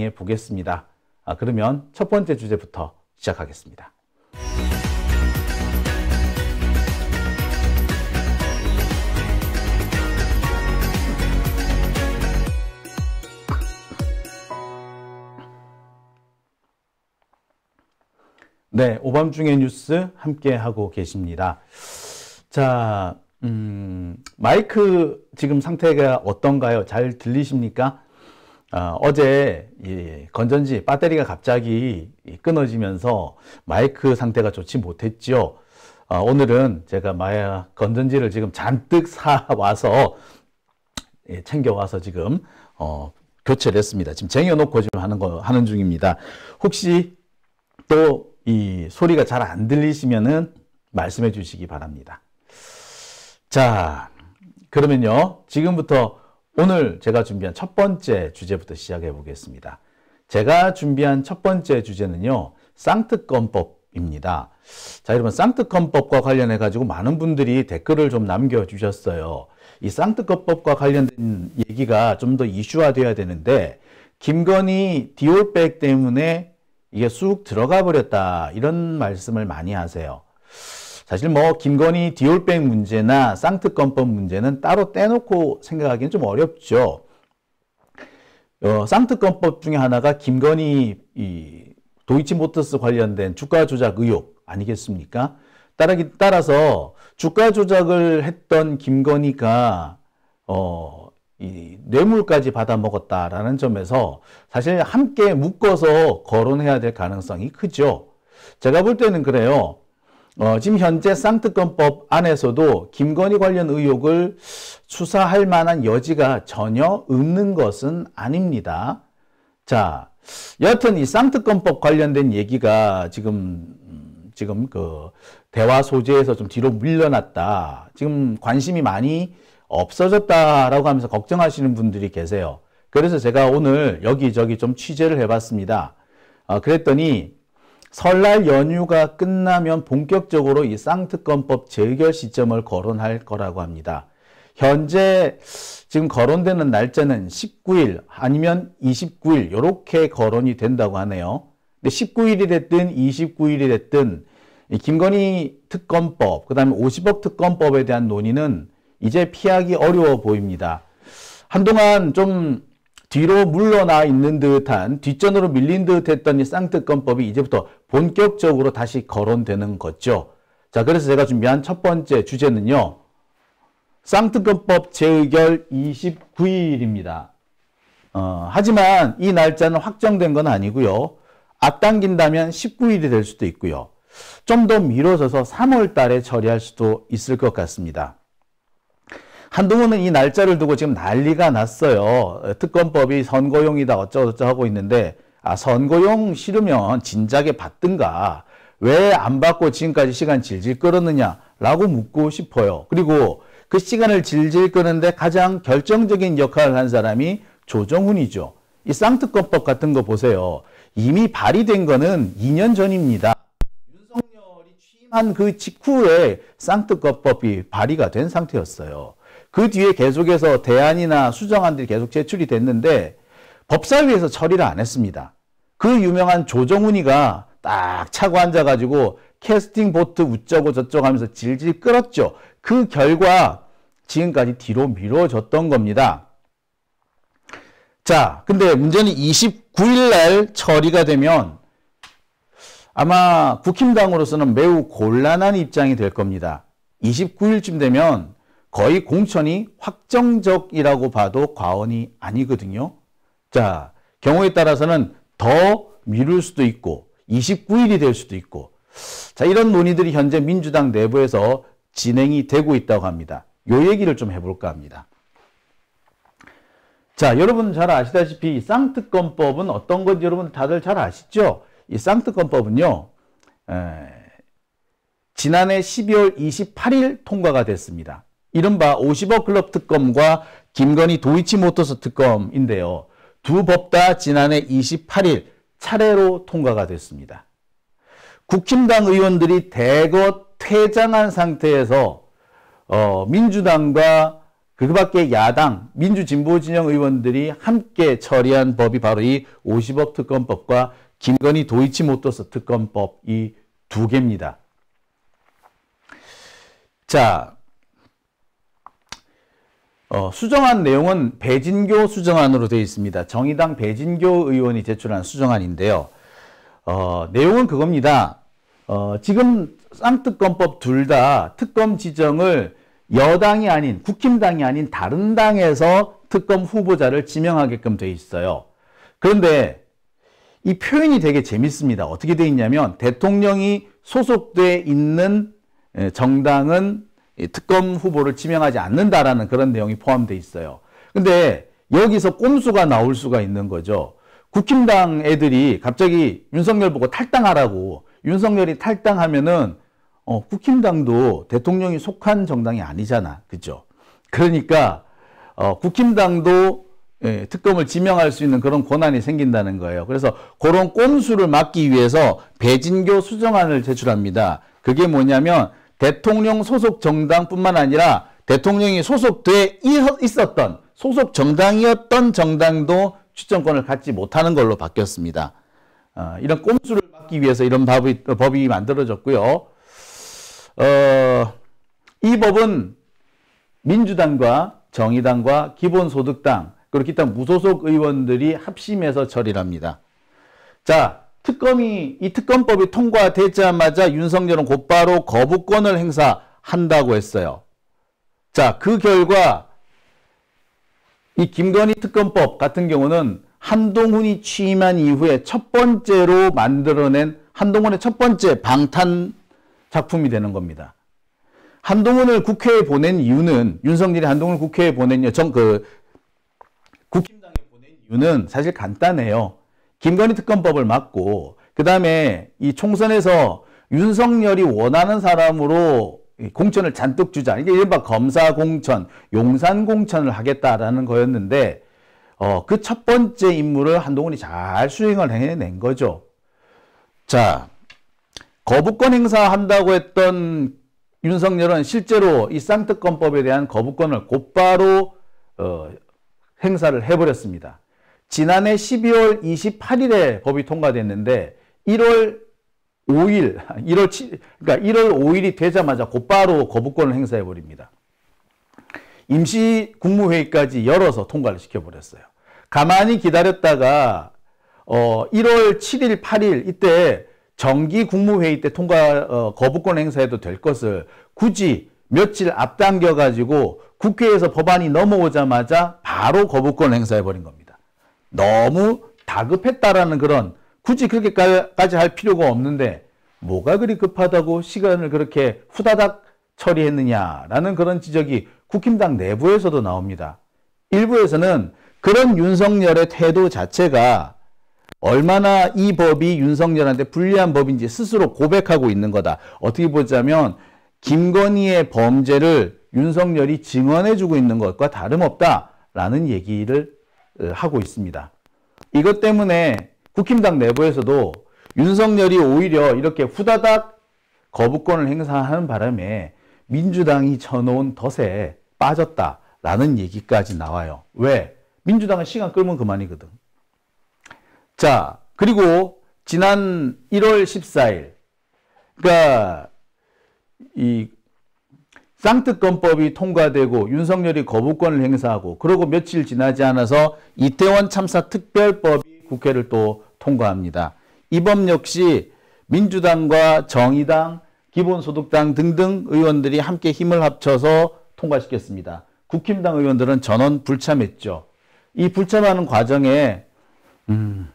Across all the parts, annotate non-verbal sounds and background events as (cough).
등해 보겠습니다. 아, 그러면 첫 번째 주제부터 시작하겠습니다. 네, 오밤중의 뉴스 함께 하고 계십니다. 자, 음, 마이크 지금 상태가 어떤가요? 잘 들리십니까? 아, 어제 예, 건전지 배터리가 갑자기 끊어지면서 마이크 상태가 좋지 못했죠. 아, 오늘은 제가 마야 건전지를 지금 잔뜩 사 와서 예, 챙겨 와서 지금 어, 교체를 했습니다. 지금 쟁여놓고 지금 하는 거 하는 중입니다. 혹시 또 이 소리가 잘 안 들리시면은 말씀해 주시기 바랍니다. 자, 그러면요 지금부터 오늘 제가 준비한 첫 번째 주제부터 시작해 보겠습니다. 제가 준비한 첫 번째 주제는요, 쌍특검법입니다. 자, 여러분, 쌍특검법과 관련해 가지고 많은 분들이 댓글을 좀 남겨주셨어요. 이 쌍특검법과 관련된 얘기가 좀 더 이슈화되어야 되는데, 김건희 디올백 때문에 이게 쑥 들어가 버렸다. 이런 말씀을 많이 하세요. 사실 뭐 김건희 디올백 문제나 쌍특검법 문제는 따로 떼놓고 생각하기는 좀 어렵죠. 어, 쌍특검법 중에 하나가 김건희 이 도이치모터스 관련된 주가 조작 의혹 아니겠습니까? 따라기 따라서 주가 조작을 했던 김건희가 어, 이 뇌물까지 받아먹었다라는 점에서 사실 함께 묶어서 거론해야 될 가능성이 크죠. 제가 볼 때는 그래요. 어, 지금 현재 쌍특검법 안에서도 김건희 관련 의혹을 수사할 만한 여지가 전혀 없는 것은 아닙니다. 자, 여튼 하이 쌍특검법 관련된 얘기가 지금 음, 지금 그 대화 소재에서 좀 뒤로 밀려났다. 지금 관심이 많이 없어졌다라고 하면서 걱정하시는 분들이 계세요. 그래서 제가 오늘 여기저기 좀 취재를 해봤습니다. 어, 그랬더니 설날 연휴가 끝나면 본격적으로 이 쌍특검법 재결 시점을 거론할 거라고 합니다. 현재 지금 거론되는 날짜는 19일 아니면 29일 이렇게 거론이 된다고 하네요. 근데 19일이 됐든 29일이 됐든 김건희 특검법, 그 다음에 50억 특검법에 대한 논의는 이제 피하기 어려워 보입니다. 한동안 좀 뒤로 물러나 있는 듯한 뒷전으로 밀린 듯했던 이 쌍특검법이 이제부터 본격적으로 다시 거론되는 거죠. 자, 그래서 제가 준비한 첫 번째 주제는요. 쌍특검법 재의결 29일입니다. 어, 하지만 이 날짜는 확정된 건 아니고요. 앞당긴다면 19일이 될 수도 있고요. 좀 더 미뤄져서 3월 달에 처리할 수도 있을 것 같습니다. 한동훈은 이 날짜를 두고 지금 난리가 났어요. 특검법이 선거용이다 어쩌고저쩌고 하고 있는데 아 선거용 싫으면 진작에 받든가 왜 안 받고 지금까지 시간 질질 끌었느냐라고 묻고 싶어요. 그리고 그 시간을 질질 끄는데 가장 결정적인 역할을 한 사람이 조정훈이죠. 이 쌍특검법 같은 거 보세요. 이미 발의된 거는 2년 전입니다. 윤석열이 취임한 그 직후에 쌍특검법이 발의가 된 상태였어요. 그 뒤에 계속해서 대안이나 수정안들이 계속 제출이 됐는데 법사위에서 처리를 안 했습니다. 그 유명한 조정훈이가 딱 차고 앉아가지고 캐스팅 보트 우쩌고 저쩌고 하면서 질질 끌었죠. 그 결과 지금까지 뒤로 미뤄졌던 겁니다. 자, 근데 문제는 29일 날 처리가 되면 아마 국힘당으로서는 매우 곤란한 입장이 될 겁니다. 29일쯤 되면 거의 공천이 확정적이라고 봐도 과언이 아니거든요. 자, 경우에 따라서는 더 미룰 수도 있고 29일이 될 수도 있고 자, 이런 논의들이 현재 민주당 내부에서 진행이 되고 있다고 합니다. 요 얘기를 좀 해볼까 합니다. 자, 여러분 잘 아시다시피 이 쌍특검법은 어떤 건지 여러분 다들 잘 아시죠? 이 쌍특검법은요, 에, 지난해 12월 28일 통과가 됐습니다. 이른바 50억 클럽 특검과 김건희 도이치모터스 특검인데요. 두 법 다 지난해 28일 차례로 통과가 됐습니다. 국힘당 의원들이 대거 퇴장한 상태에서 어, 민주당과 그 밖에 야당, 민주진보진영 의원들이 함께 처리한 법이 바로 이 50억 특검법과 김건희 도이치모터스 특검법 이 두 개입니다. 자, 어, 수정안 내용은 배진교 수정안으로 되어 있습니다. 정의당 배진교 의원이 제출한 수정안인데요. 어, 내용은 그겁니다. 어, 지금 쌍특검법 둘 다 특검 지정을 여당이 아닌 국힘당이 아닌 다른 당에서 특검 후보자를 지명하게끔 되어 있어요. 그런데 이 표현이 되게 재밌습니다. 어떻게 되어 있냐면 대통령이 소속돼 있는 예, 정당은 특검 후보를 지명하지 않는다라는 그런 내용이 포함되어 있어요. 근데 여기서 꼼수가 나올 수가 있는 거죠. 국힘당 애들이 갑자기 윤석열 보고 탈당하라고 윤석열이 탈당하면은 어, 국힘당도 대통령이 속한 정당이 아니잖아. 그죠? 그러니까 어, 국힘당도 예, 특검을 지명할 수 있는 그런 권한이 생긴다는 거예요. 그래서 그런 꼼수를 막기 위해서 배진교 수정안을 제출합니다. 그게 뭐냐면 대통령 소속 정당뿐만 아니라 대통령이 소속돼 있었던 소속 정당이었던 정당도 추천권을 갖지 못하는 걸로 바뀌었습니다. 어, 이런 꼼수를 막기 위해서 이런 법이, 법이 만들어졌고요. 어, 이 법은 민주당과 정의당과 기본소득당 그렇기 때문에 무소속 의원들이 합심해서 처리 합니다. 자, 특검이 이 특검법이 통과되자마자 윤석열은 곧바로 거부권을 행사한다고 했어요. 자, 그 결과 이 김건희 특검법 같은 경우는 한동훈이 취임한 이후에 첫 번째로 만들어낸 한동훈의 첫 번째 방탄 작품이 되는 겁니다. 한동훈을 국회에 보낸 이유는 윤석열이 한동훈을 국회에 보낸 정, 그 국힘당에 보낸 이유는 사실 간단해요. 김건희 특검법을 막고 그 다음에 이 총선에서 윤석열이 원하는 사람으로 공천을 잔뜩 주자. 이게 이른바 검사 공천, 용산 공천을 하겠다라는 거였는데 어, 그 첫 번째 임무를 한동훈이 잘 수행을 해낸 거죠. 자, 거부권 행사한다고 했던 윤석열은 실제로 이 쌍특검법에 대한 거부권을 곧바로 어, 행사를 해버렸습니다. 지난해 12월 28일에 법이 통과됐는데 1월 5일, 1월 7, 그러니까 1월 5일이 되자마자 곧바로 거부권을 행사해 버립니다. 임시 국무회의까지 열어서 통과를 시켜 버렸어요. 가만히 기다렸다가 어 1월 7일, 8일 이때 정기 국무회의 때 통과 어, 거부권 행사해도 될 것을 굳이 며칠 앞당겨 가지고 국회에서 법안이 넘어오자마자 바로 거부권 행사해 버린 겁니다. 너무 다급했다라는 그런 굳이 그렇게까지 할 필요가 없는데 뭐가 그리 급하다고 시간을 그렇게 후다닥 처리했느냐라는 그런 지적이 국힘당 내부에서도 나옵니다. 일부에서는 그런 윤석열의 태도 자체가 얼마나 이 법이 윤석열한테 불리한 법인지 스스로 고백하고 있는 거다. 어떻게 보자면 김건희의 범죄를 윤석열이 증언해주고 있는 것과 다름없다라는 얘기를 어, 하고 있습니다. 이것 때문에 국힘당 내부에서도 윤석열이 오히려 이렇게 후다닥 거부권을 행사하는 바람에 민주당이 쳐놓은 덫에 빠졌다라는 얘기까지 나와요. 왜? 민주당은 시간 끌면 그만이거든. 자, 그리고 지난 1월 14일, 그러니까 이 쌍특검법이 통과되고 윤석열이 거부권을 행사하고 그러고 며칠 지나지 않아서 이태원 참사 특별법이 국회를 또 통과합니다. 이 법 역시 민주당과 정의당, 기본소득당 등등 의원들이 함께 힘을 합쳐서 통과시켰습니다. 국힘당 의원들은 전원 불참했죠. 이 불참하는 과정에 음,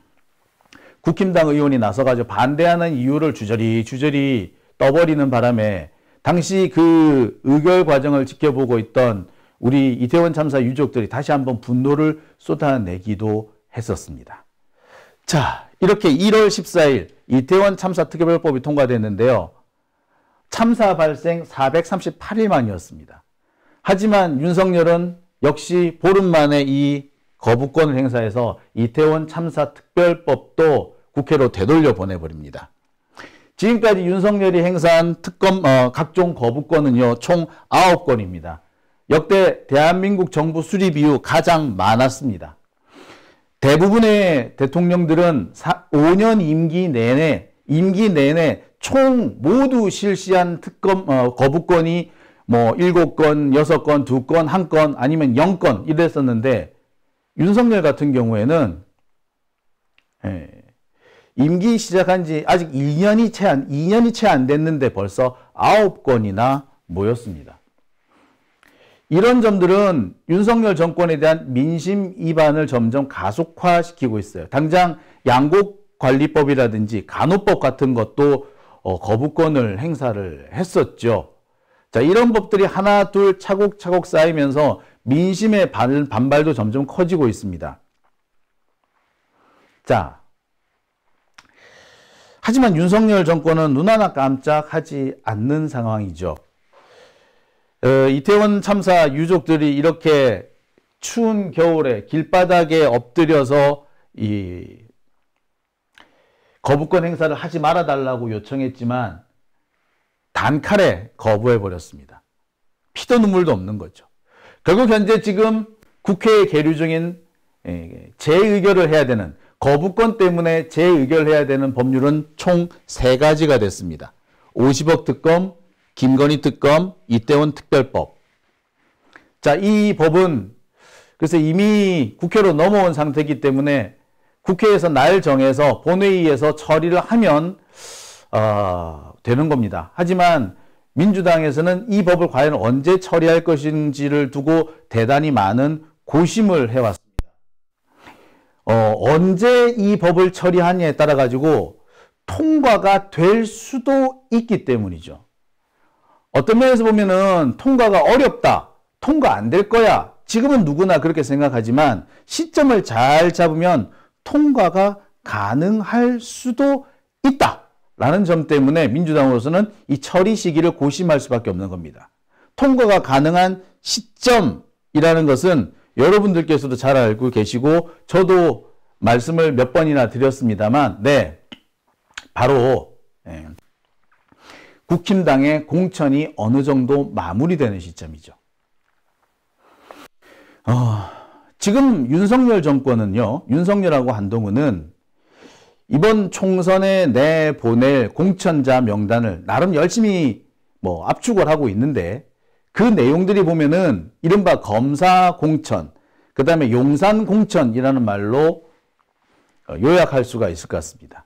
국힘당 의원이 나서가지고 반대하는 이유를 주저리 주저리 떠버리는 바람에 당시 그 의결 과정을 지켜보고 있던 우리 이태원 참사 유족들이 다시 한번 분노를 쏟아내기도 했었습니다. 자, 이렇게 1월 14일 이태원 참사 특별법이 통과됐는데요. 참사 발생 438일 만이었습니다. 하지만 윤석열은 역시 보름 만에 이 거부권을 행사해서 이태원 참사 특별법도 국회로 되돌려 보내버립니다. 지금까지 윤석열이 행사한 특검 어, 각종 거부권은요. 총 9건입니다. 역대 대한민국 정부 수립 이후 가장 많았습니다. 대부분의 대통령들은 5년 임기 내내 임기 내내 총 모두 실시한 특검 어, 거부권이 뭐 7건, 6건, 2건, 1건 아니면 0건 이랬었는데 윤석열 같은 경우에는 예, 임기 시작한 지 아직 2년이 채 안, 2년이 채 안 됐는데 벌써 9건이나 모였습니다. 이런 점들은 윤석열 정권에 대한 민심 이반을 점점 가속화시키고 있어요. 당장 양곡관리법이라든지 간호법 같은 것도 어, 거부권을 행사를 했었죠. 자, 이런 법들이 하나, 둘 차곡차곡 쌓이면서 민심의 반, 반발도 점점 커지고 있습니다. 자, 하지만 윤석열 정권은 눈 하나 깜짝하지 않는 상황이죠. 어, 이태원 참사 유족들이 이렇게 추운 겨울에 길바닥에 엎드려서 이 거부권 행사를 하지 말아달라고 요청했지만 단칼에 거부해버렸습니다. 피도 눈물도 없는 거죠. 결국 현재 지금 국회에 계류 중인 예, 예, 재의결을 해야 되는 거부권 때문에 재의결해야 되는 법률은 총 세가지가 됐습니다. 50억 특검, 김건희 특검, 이태원 특별법. 자, 이 법은 그래서 이미 국회로 넘어온 상태이기 때문에 국회에서 날 정해서 본회의에서 처리를 하면 어, 되는 겁니다. 하지만 민주당에서는 이 법을 과연 언제 처리할 것인지를 두고 대단히 많은 고심을 해왔습니다. 어, 언제 이 법을 처리하냐에 느 따라 가지고 통과가 될 수도 있기 때문이죠. 어떤 면에서 보면은 통과가 어렵다, 통과 안 될 거야. 지금은 누구나 그렇게 생각하지만 시점을 잘 잡으면 통과가 가능할 수도 있다. 라는 점 때문에 민주당으로서는 이 처리 시기를 고심할 수밖에 없는 겁니다. 통과가 가능한 시점이라는 것은 여러분들께서도 잘 알고 계시고 저도 말씀을 몇 번이나 드렸습니다만 네 바로 예, 국힘당의 공천이 어느 정도 마무리되는 시점이죠. 어, 지금 윤석열 정권은요. 윤석열하고 한동훈은 이번 총선에 내보낼 공천자 명단을 나름 열심히 뭐 압축을 하고 있는데 그 내용들이 보면은 이른바 검사 공천, 그 다음에 용산 공천이라는 말로 어, 요약할 수가 있을 것 같습니다.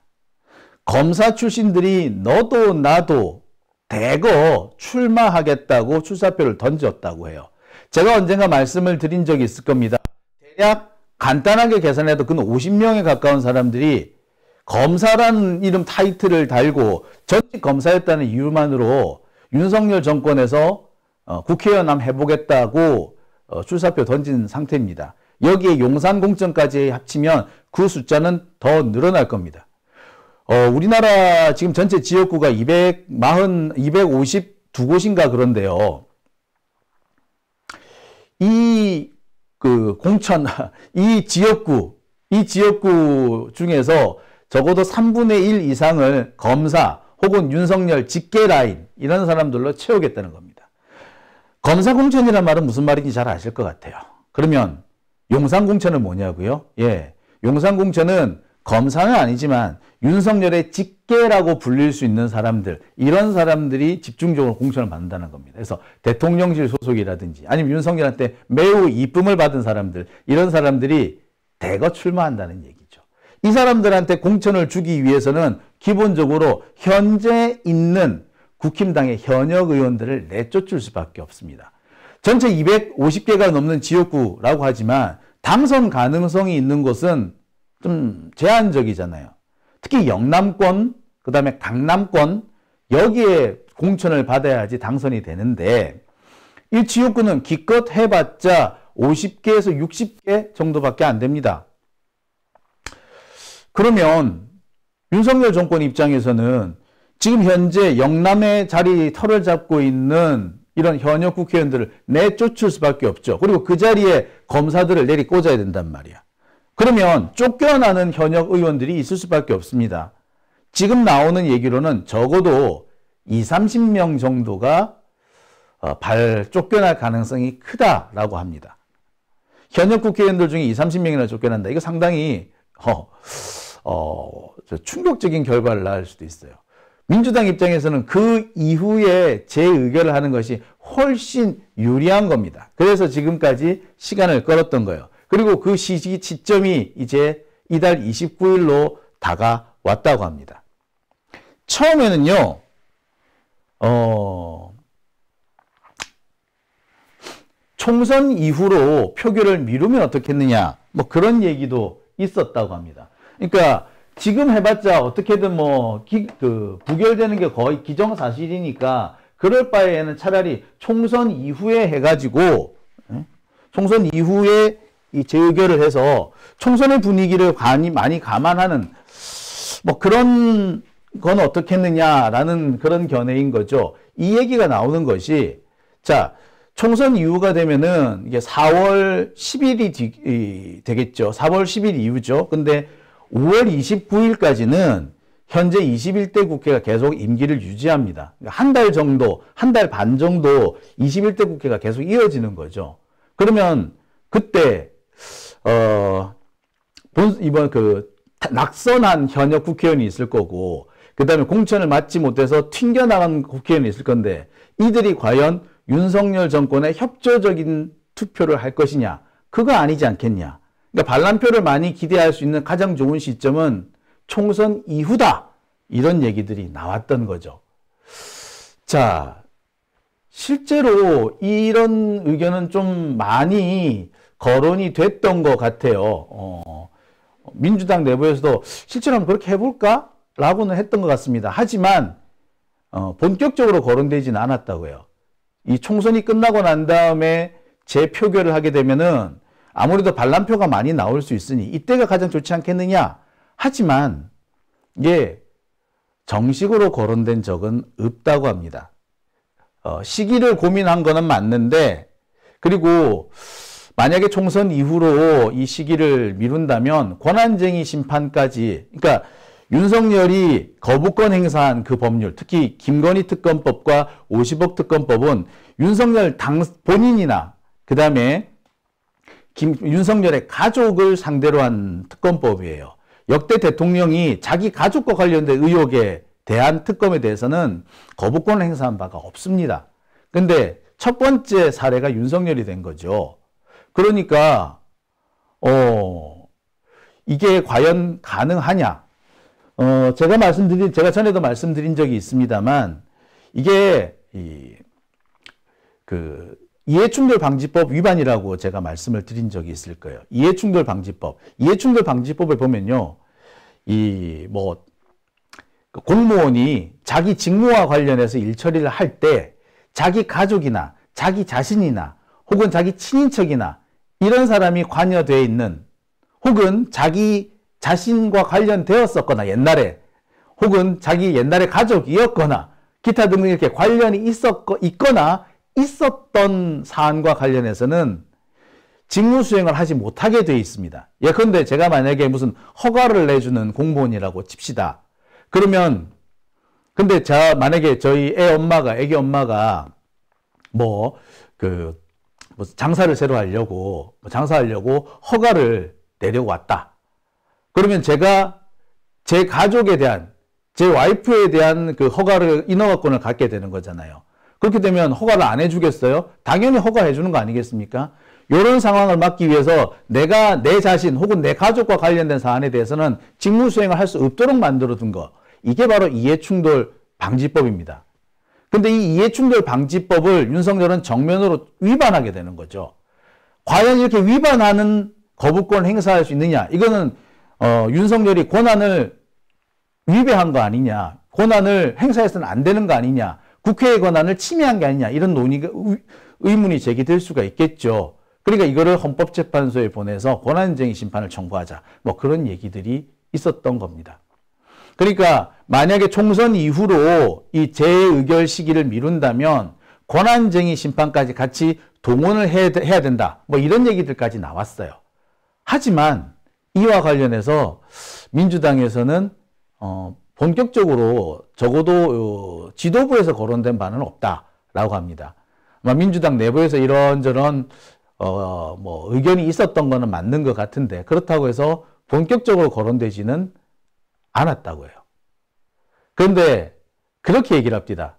검사 출신들이 너도 나도 대거 출마하겠다고 출사표를 던졌다고 해요. 제가 언젠가 말씀을 드린 적이 있을 겁니다. 대략 간단하게 계산해도 근 50명에 가까운 사람들이 검사라는 이름 타이틀을 달고 전직 검사였다는 이유만으로 윤석열 정권에서 어, 국회의원함 해보겠다고 어, 출사표 던진 상태입니다. 여기에 용산 공천까지 합치면 그 숫자는 더 늘어날 겁니다. 어, 우리나라 지금 전체 지역구가 240, 252곳인가 그런데요. 이 그 공천, (laughs) 이 지역구, 이 지역구 중에서 적어도 3분의 1 이상을 검사 혹은 윤석열 직계 라인 이런 사람들로 채우겠다는 겁니다. 검사공천이란 말은 무슨 말인지 잘 아실 것 같아요. 그러면 용산공천은 뭐냐고요? 예, 용산공천은 검사는 아니지만 윤석열의 직계라고 불릴 수 있는 사람들 이런 사람들이 집중적으로 공천을 받는다는 겁니다. 그래서 대통령실 소속이라든지 아니면 윤석열한테 매우 이쁨을 받은 사람들 이런 사람들이 대거 출마한다는 얘기죠. 이 사람들한테 공천을 주기 위해서는 기본적으로 현재 있는 국힘당의 현역 의원들을 내쫓을 수밖에 없습니다. 전체 250개가 넘는 지역구라고 하지만 당선 가능성이 있는 곳은 좀 제한적이잖아요. 특히 영남권, 그 다음에 강남권, 여기에 공천을 받아야지 당선이 되는데 이 지역구는 기껏 해봤자 50개에서 60개 정도밖에 안 됩니다. 그러면 윤석열 정권 입장에서는 지금 현재 영남의 자리 터를 잡고 있는 이런 현역 국회의원들을 내쫓을 수밖에 없죠. 그리고 그 자리에 검사들을 내리 꽂아야 된단 말이야. 그러면 쫓겨나는 현역 의원들이 있을 수밖에 없습니다. 지금 나오는 얘기로는 적어도 2, 0 30명 정도가 어, 발 쫓겨날 가능성이 크다라고 합니다. 현역 국회의원들 중에 2, 0 30명이나 쫓겨난다. 이거 상당히 어, 어, 충격적인 결과를 낳을 수도 있어요. 민주당 입장에서는 그 이후에 재의결을 하는 것이 훨씬 유리한 겁니다. 그래서 지금까지 시간을 끌었던 거예요. 그리고 그 시기 지점이 이제 이달 29일로 다가왔다고 합니다. 처음에는요, 어, 총선 이후로 표결을 미루면 어떻겠느냐, 뭐 그런 얘기도 있었다고 합니다. 그러니까 지금 해봤자 어떻게든 뭐, 기, 그, 부결되는 게 거의 기정사실이니까, 그럴 바에는 차라리 총선 이후에 해가지고, 예? 총선 이후에 이 재의결을 해서 총선의 분위기를 많이, 많이 감안하는, 뭐 그런 건 어떻겠느냐라는 그런 견해인 거죠. 이 얘기가 나오는 것이, 자, 총선 이후가 되면은 이게 4월 10일이 되겠죠. 4월 10일 이후죠. 근데 5월 29일까지는 현재 21대 국회가 계속 임기를 유지합니다. 한 달 정도, 한 달 반 정도 21대 국회가 계속 이어지는 거죠. 그러면 그때 어 이번 그 낙선한 현역 국회의원이 있을 거고 그 다음에 공천을 맞지 못해서 튕겨나간 국회의원이 있을 건데 이들이 과연 윤석열 정권의 협조적인 투표를 할 것이냐 그거 아니지 않겠냐 그러니까 반란표를 많이 기대할 수 있는 가장 좋은 시점은 총선 이후다. 이런 얘기들이 나왔던 거죠. 자, 실제로 이런 의견은 좀 많이 거론이 됐던 것 같아요. 어, 민주당 내부에서도 실제로 한번 그렇게 해볼까? 라고는 했던 것 같습니다. 하지만 어, 본격적으로 거론되진 않았다고요. 이 총선이 끝나고 난 다음에 재표결을 하게 되면은 아무래도 반란표가 많이 나올 수 있으니 이때가 가장 좋지 않겠느냐. 하지만 예, 정식으로 거론된 적은 없다고 합니다. 어, 시기를 고민한 거는 맞는데 그리고 만약에 총선 이후로 이 시기를 미룬다면 권한쟁의 심판까지 그러니까 윤석열이 거부권 행사한 그 법률, 특히 김건희 특검법과 50억 특검법은 윤석열 당 본인이나 그 다음에 김, 윤석열의 가족을 상대로 한 특검법이에요. 역대 대통령이 자기 가족과 관련된 의혹에 대한 특검에 대해서는 거부권을 행사한 바가 없습니다. 근데 첫 번째 사례가 윤석열이 된 거죠. 그러니까 어 이게 과연 가능하냐? 어 제가 말씀드린 제가 전에도 말씀드린 적이 있습니다만 이게 이그 이해충돌 방지법 위반이라고 제가 말씀을 드린 적이 있을 거예요. 이해충돌 방지법. 이해충돌 방지법을 보면요. 이, 뭐, 그 공무원이 자기 직무와 관련해서 일처리를 할 때 자기 가족이나 자기 자신이나 혹은 자기 친인척이나 이런 사람이 관여되어 있는 혹은 자기 자신과 관련되었었거나 옛날에 혹은 자기 옛날에 가족이었거나 기타 등등 이렇게 관련이 있었, 거나 있었던 사안과 관련해서는 직무 수행을 하지 못하게 되어 있습니다. 예컨대 제가 만약에 무슨 허가를 내주는 공무원이라고 칩시다. 그러면 근데 자 만약에 저희 애 엄마가 애기 엄마가 뭐그 뭐 장사를 새로 하려고 뭐 장사하려고 허가를 내려왔다. 그러면 제가 제 가족에 대한 제 와이프에 대한 그 허가를 인허가권을 갖게 되는 거잖아요. 그렇게 되면 허가를 안 해주겠어요? 당연히 허가해 주는 거 아니겠습니까? 이런 상황을 막기 위해서 내가 내 자신 혹은 내 가족과 관련된 사안에 대해서는 직무 수행을 할 수 없도록 만들어 둔 거. 이게 바로 이해충돌 방지법입니다. 근데 이 이해충돌 방지법을 윤석열은 정면으로 위반하게 되는 거죠. 과연 이렇게 위반하는 거부권 행사할 수 있느냐? 이거는 어, 윤석열이 권한을 위배한 거 아니냐? 권한을 행사해서는 안 되는 거 아니냐? 국회의 권한을 침해한 게 아니냐 이런 논의가 의문이 제기될 수가 있겠죠. 그러니까 이거를 헌법재판소에 보내서 권한쟁의 심판을 청구하자 뭐 그런 얘기들이 있었던 겁니다. 그러니까 만약에 총선 이후로 이 재의결 시기를 미룬다면 권한쟁의 심판까지 같이 동원을 해야 된다 뭐 이런 얘기들까지 나왔어요. 하지만 이와 관련해서 민주당에서는 어, 본격적으로 적어도 어, 지도부에서 거론된 바는 없다라고 합니다. 아마 민주당 내부에서 이런저런 어, 뭐 의견이 있었던 거는 맞는 것 같은데 그렇다고 해서 본격적으로 거론되지는 않았다고 해요. 그런데 그렇게 얘기를 합니다.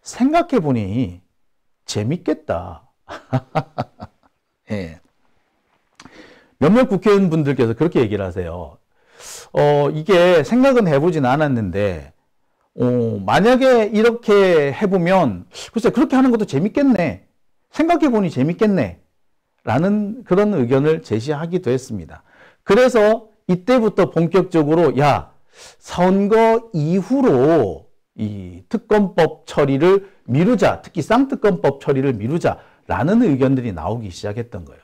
생각해 보니 재밌겠다. (laughs) 예. 몇몇 국회의원분들께서 그렇게 얘기를 하세요. 어, 이게 생각은 해보진 않았는데, 어, 만약에 이렇게 해보면, 글쎄, 그렇게 하는 것도 재밌겠네. 생각해보니 재밌겠네. 라는 그런 의견을 제시하기도 했습니다. 그래서 이때부터 본격적으로, 야, 선거 이후로 이 특검법 처리를 미루자, 특히 쌍특검법 처리를 미루자라는 의견들이 나오기 시작했던 거예요.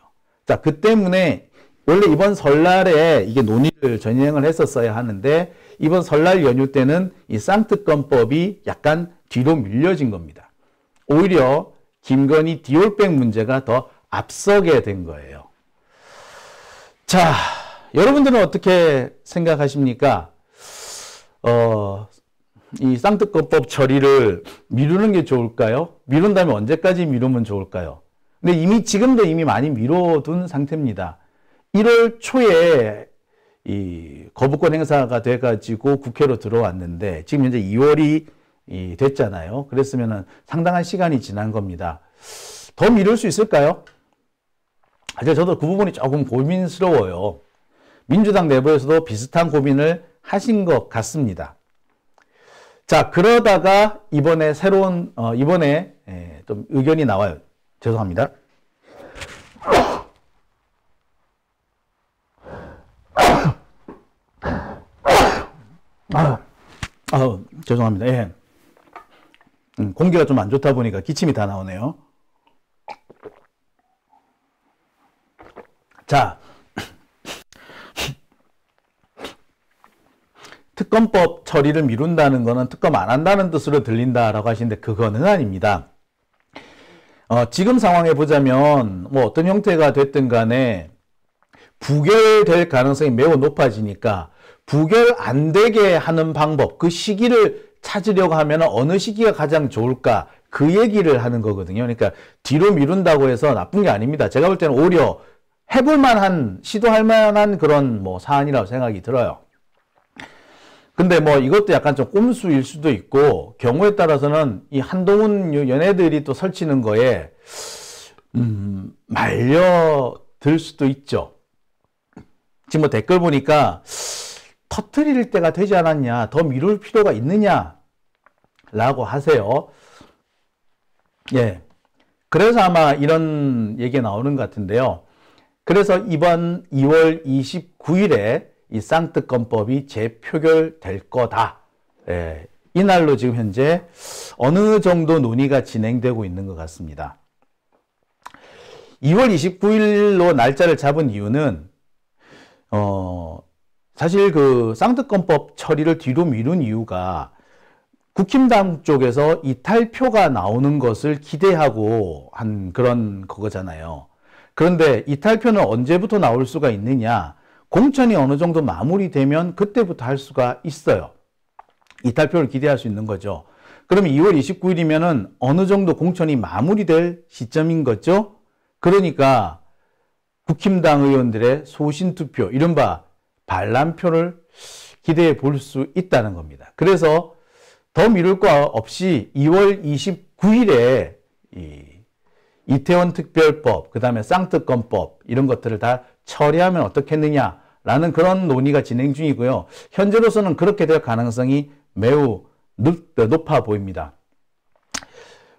자, 그 때문에 원래 이번 설날에 이게 논의를 전행을 했었어야 하는데 이번 설날 연휴 때는 이 쌍특검법이 약간 뒤로 밀려진 겁니다. 오히려 김건희 디올백 문제가 더 앞서게 된 거예요. 자, 여러분들은 어떻게 생각하십니까? 어, 이 쌍특검법 처리를 미루는 게 좋을까요? 미룬다면 언제까지 미루면 좋을까요? 근데 이미 지금도 이미 많이 미뤄둔 상태입니다. 1월 초에 이 거부권 행사가 돼가지고 국회로 들어왔는데 지금 현재 2월이 됐잖아요. 그랬으면 상당한 시간이 지난 겁니다. 더 미룰 수 있을까요? 아실 저도 그 부분이 조금 고민스러워요. 민주당 내부에서도 비슷한 고민을 하신 것 같습니다. 자, 그러다가 이번에 새로운, 어, 이번에 에, 예, 좀 의견이 나와요. 죄송합니다. 아, 죄송합니다. 예. 음, 공기가 좀 안 좋다 보니까 기침이 다 나오네요. 자, (laughs) 특검법 처리를 미룬다는 것은 특검 안 한다는 뜻으로 들린다라고 하시는데 그거는 아닙니다. 어, 지금 상황에 보자면 뭐 어떤 형태가 됐든 간에 부결될 가능성이 매우 높아지니까 부결 안 되게 하는 방법, 그 시기를 찾으려고 하면 어느 시기가 가장 좋을까? 그 얘기를 하는 거거든요. 그러니까 뒤로 미룬다고 해서 나쁜 게 아닙니다. 제가 볼 때는 오히려 해볼 만한, 시도할 만한 그런 뭐 사안이라고 생각이 들어요. 근데 뭐 이것도 약간 좀 꼼수일 수도 있고 경우에 따라서는 이 한동훈 연애들이 또 설치는 거에 음, 말려들 수도 있죠. 지금 뭐 댓글 보니까 터트릴 때가 되지 않았냐, 더 미룰 필요가 있느냐, 라고 하세요. 예. 그래서 아마 이런 얘기가 나오는 것 같은데요. 그래서 이번 2월 29일에 이 쌍특검법이 재표결될 거다. 예. 이날로 지금 현재 어느 정도 논의가 진행되고 있는 것 같습니다. 2월 29일로 날짜를 잡은 이유는 어, 사실 그 쌍특검법 처리를 뒤로 미룬 이유가 국힘당 쪽에서 이탈표가 나오는 것을 기대하고 한 그런 거잖아요. 그런데 이탈표는 언제부터 나올 수가 있느냐? 공천이 어느 정도 마무리되면 그때부터 할 수가 있어요. 이탈표를 기대할 수 있는 거죠. 그럼 2월 29일이면은 어느 정도 공천이 마무리될 시점인 거죠? 그러니까 국힘당 의원들의 소신투표, 이른바 반란표를 기대해 볼 수 있다는 겁니다. 그래서 더 미룰 거 없이 2월 29일에 이태원 특별법, 그 다음에 쌍특검법 이런 것들을 다 처리하면 어떻겠느냐라는 그런 논의가 진행 중이고요. 현재로서는 그렇게 될 가능성이 매우 어, 높아 보입니다.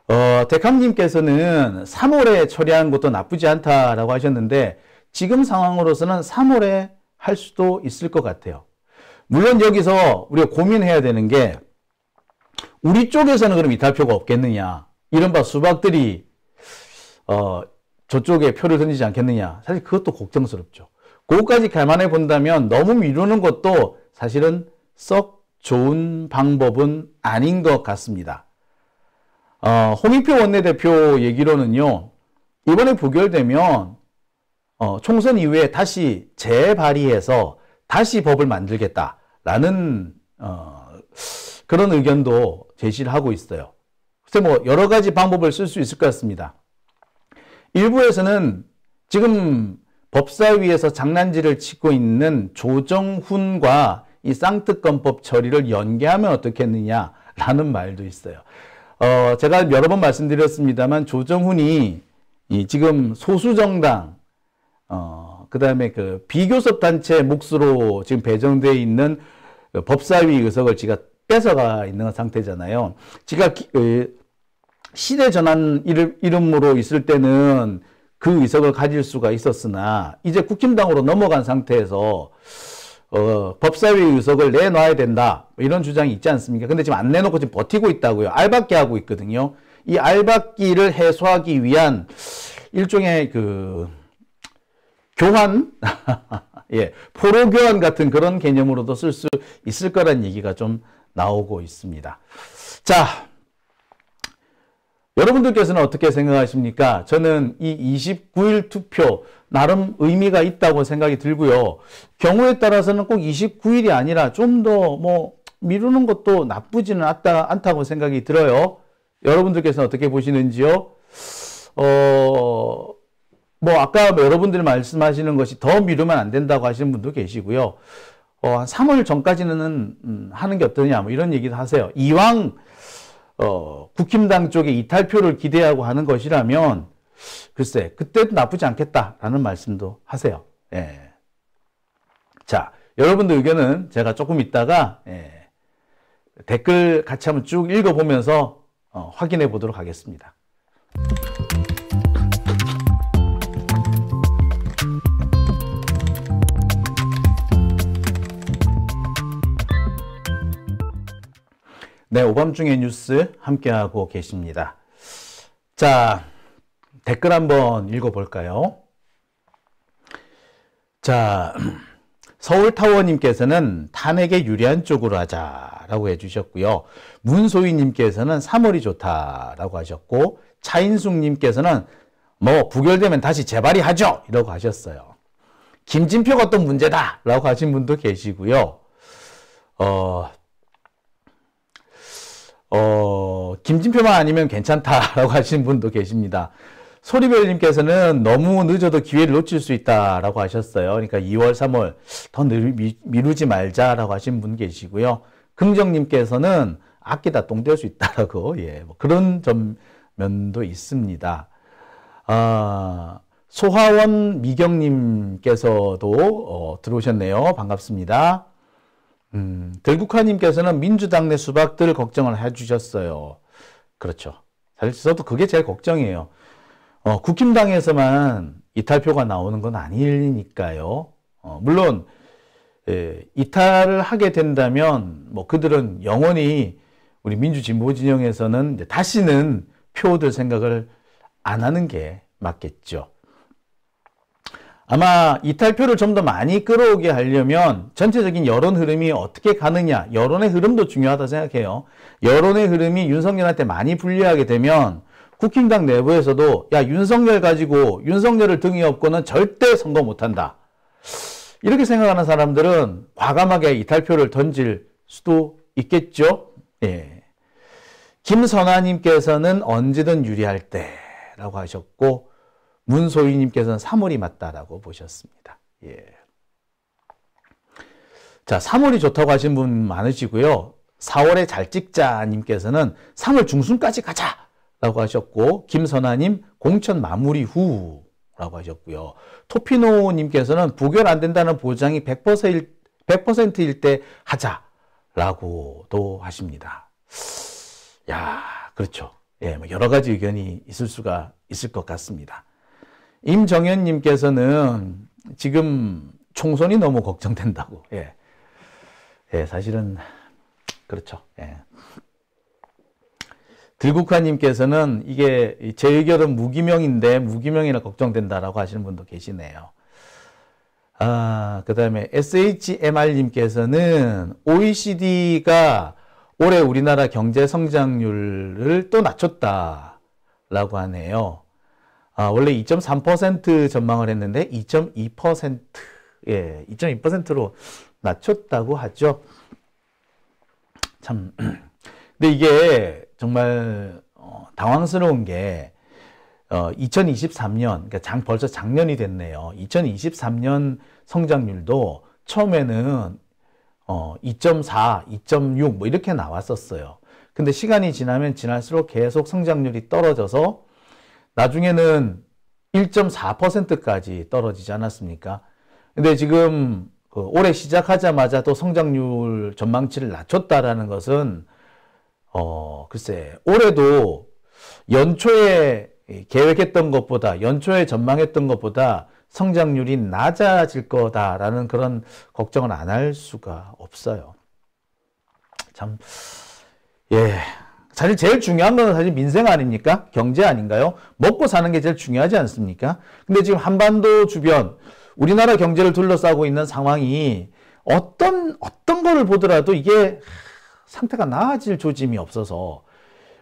어, 대감님께서는 3월에 처리한 것도 나쁘지 않다라고 하셨는데 지금 상황으로서는 3월에 할 수도 있을 것 같아요. 물론 여기서 우리가 고민해야 되는 게 우리 쪽에서는 그럼 이탈표가 없겠느냐. 이른바 수박들이 어, 저쪽에 표를 던지지 않겠느냐. 사실 그것도 걱정스럽죠. 그것까지 감안해 본다면 너무 미루는 것도 사실은 썩 좋은 방법은 아닌 것 같습니다. 어, 홍익표 원내대표 얘기로는요. 이번에 부결되면 어, 총선 이후에 다시 재발의해서 다시 법을 만들겠다라는 어, 그런 의견도 제시를 하고 있어요. 글쎄 뭐 여러 가지 방법을 쓸 수 있을 것 같습니다. 일부에서는 지금 법사위에서 장난질을 치고 있는 조정훈과 이 쌍특검법 처리를 연계하면 어떻겠느냐라는 말도 있어요. 어, 제가 여러 번 말씀드렸습니다만 조정훈이 지금 소수정당 어, 그다음에 그 비교섭 단체 몫으로 지금 배정돼 있는 그 법사위 의석을 지가 뺏어가 있는 상태잖아요. 지가 기, 그 시대 전환 이름, 으로 있을 때는 그 의석을 가질 수가 있었으나 이제 국힘당으로 넘어간 상태에서 어, 법사위 의석을 내놔야 된다 이런 주장이 있지 않습니까? 근데 지금 안 내놓고 지금 버티고 있다고요. 알박기 하고 있거든요. 이 알박기를 해소하기 위한 일종의 그 교환, (laughs) 예, 포로 교환 같은 그런 개념으로도 쓸 수 있을 거란 얘기가 좀 나오고 있습니다. 자, 여러분들께서는 어떻게 생각하십니까? 저는 이 29일 투표 나름 의미가 있다고 생각이 들고요. 경우에 따라서는 꼭 29일이 아니라 좀 더 뭐 미루는 것도 나쁘지는 않다, 않다고 생각이 들어요. 여러분들께서는 어떻게 보시는지요? 어, 뭐 아까 뭐 여러분들이 말씀하시는 것이 더 미루면 안 된다고 하시는 분도 계시고요. 어, 3월 전까지는 음, 하는 게 어떠냐 뭐 이런 얘기도 하세요. 이왕 어, 국힘당 쪽에 이탈표를 기대하고 하는 것이라면 글쎄 그때도 나쁘지 않겠다라는 말씀도 하세요. 예. 자 여러분들 의견은 제가 조금 있다가 예, 댓글 같이 한번 쭉 읽어보면서 어, 확인해 보도록 하겠습니다. 네, 오밤중의 뉴스 함께하고 계십니다. 자, 댓글 한번 읽어볼까요? 자, (clears throat) 서울타워님께서는 탄핵에 유리한 쪽으로 하자라고 해주셨고요. 문소희님께서는 3월이 좋다라고 하셨고, 차인숙님께서는 뭐, 부결되면 다시 재발이하죠 이라고 하셨어요. 김진표가 어떤 문제다라고 하신 분도 계시고요. 어, 어, 김진표만 아니면 괜찮다라고 (laughs) 하신 분도 계십니다. 소리별님께서는 너무 늦어도 기회를 놓칠 수 있다라고 하셨어요. 그러니까 2월, 3월 더 미, 미루지 말자라고 하신 분 계시고요. 긍정님께서는 아끼다 똥될 수 있다라고 (laughs) 예, 뭐 그런 점 면도 있습니다. 아, 소화원 미경님께서도 어, 들어오셨네요. 반갑습니다. 음, 들국하님께서는 민주당 내 수박들 걱정을 해주셨어요. 그렇죠. 사실 저도 그게 제일 걱정이에요. 어, 국힘당에서만 이탈표가 나오는 건 아니니까요. 어, 물론 예, 이탈을 하게 된다면 뭐 그들은 영원히 우리 민주진보 진영에서는 다시는 표들 생각을 안 하는 게 맞겠죠. 아마 이탈표를 좀 더 많이 끌어오게 하려면 전체적인 여론 흐름이 어떻게 가느냐 여론의 흐름도 중요하다 생각해요. 여론의 흐름이 윤석열한테 많이 불리하게 되면 국힘당 내부에서도 야 윤석열 가지고 윤석열을 등에 업고는 절대 선거 못한다. 이렇게 생각하는 사람들은 과감하게 이탈표를 던질 수도 있겠죠. 예. 김선아님께서는 언제든 유리할 때라고 하셨고 문소희님께서는 3월이 맞다라고 보셨습니다. 예. 자, 3월이 좋다고 하신 분 많으시고요. 4월에 잘 찍자님께서는 3월 중순까지 가자! 라고 하셨고, 김선아님, 공천 마무리 후. 라고 하셨고요. 토피노님께서는 부결 안 된다는 보장이 100%일, 100%일 때 하자. 라고도 하십니다. 야, 그렇죠. 예, 뭐 여러 가지 의견이 있을 수가 있을 것 같습니다. 임정현님께서는 지금 총선이 너무 걱정된다고. 예. 예, 사실은, 그렇죠. 예. 들국화님께서는 이게 제 의견은 무기명인데 무기명이나 걱정된다라고 하시는 분도 계시네요. 아, 그 다음에 SHMR님께서는 OECD가 올해 우리나라 경제 성장률을 또 낮췄다라고 하네요. 아, 원래 2.3% 전망을 했는데 2.2% 예, 2.2%로 낮췄다고 하죠. 참. (clears throat) 근데 이게 정말 어, 당황스러운 게 어, 2023년, 그 그러니까 장, 벌써 작년이 됐네요. 2023년 성장률도 처음에는 어, 2.4, 2.6 뭐 이렇게 나왔었어요. 근데 시간이 지나면 지날수록 계속 성장률이 떨어져서 나중에는 1.4%까지 떨어지지 않았습니까? 근데 지금 그 올해 시작하자마자 또 성장률 전망치를 낮췄다라는 것은 어 글쎄 올해도 연초에 계획했던 것보다 연초에 전망했던 것보다 성장률이 낮아질 거다라는 그런 걱정은 안할 수가 없어요. 참 예. 사실 제일 중요한 건 사실 민생 아닙니까? 경제 아닌가요? 먹고 사는 게 제일 중요하지 않습니까? 근데 지금 한반도 주변 우리나라 경제를 둘러싸고 있는 상황이 어떤 어떤 거를 보더라도 이게 상태가 나아질 조짐이 없어서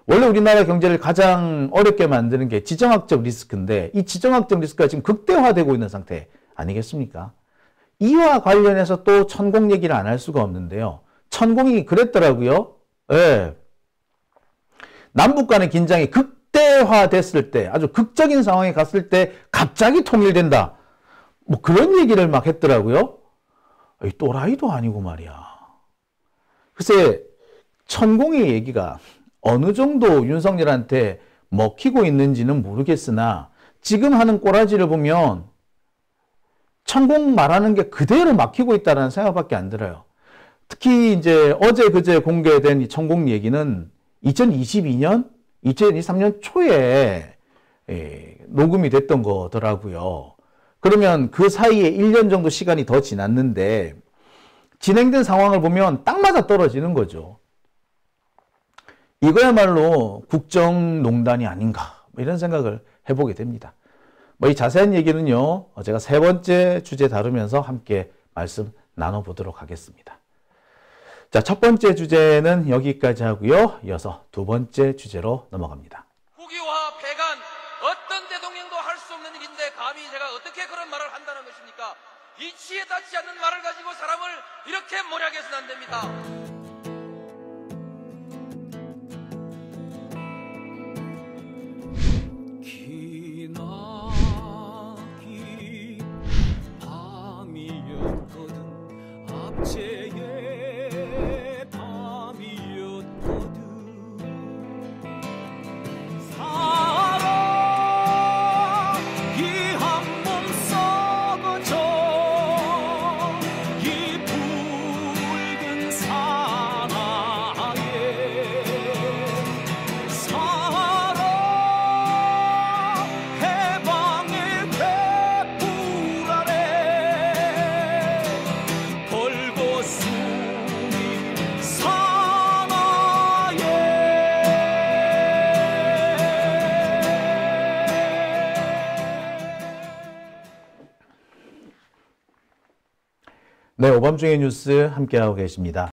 원래 우리나라 경제를 가장 어렵게 만드는 게 지정학적 리스크인데 이 지정학적 리스크가 지금 극대화되고 있는 상태 아니겠습니까? 이와 관련해서 또 천공 얘기를 안 할 수가 없는데요. 천공이 그랬더라고요. 예. 남북 간의 긴장이 극대화됐을 때 아주 극적인 상황에 갔을 때 갑자기 통일된다. 뭐 그런 얘기를 막 했더라고요. 이 또라이도 아니고 말이야. 글쎄 천공의 얘기가 어느 정도 윤석열한테 먹히고 있는지는 모르겠으나 지금 하는 꼬라지를 보면 천공 말하는 게 그대로 막히고 있다는 생각밖에 안 들어요. 특히 이제 어제 그제 공개된 이 천공 얘기는 2022년, 2023년 초에 예, 녹음이 됐던 거더라고요. 그러면 그 사이에 1년 정도 시간이 더 지났는데 진행된 상황을 보면 딱 맞아 떨어지는 거죠. 이거야말로 국정농단이 아닌가 뭐 이런 생각을 해보게 됩니다. 뭐 이 자세한 얘기는요 제가 세 번째 주제 다루면서 함께 말씀 나눠보도록 하겠습니다. 자, 첫 번째 주제는 여기까지 하고요. 이어서 두 번째 주제로 넘어갑니다. 후기와 폐간 어떤 대통령도 할 수 없는 일인데 감히 제가 어떻게 그런 말을 한다는 것입니까? 이치에 닿지 않는 말을 가지고 사람을 이렇게 모략해서는 안 됩니다. 네, 오밤중의 뉴스 함께하고 계십니다.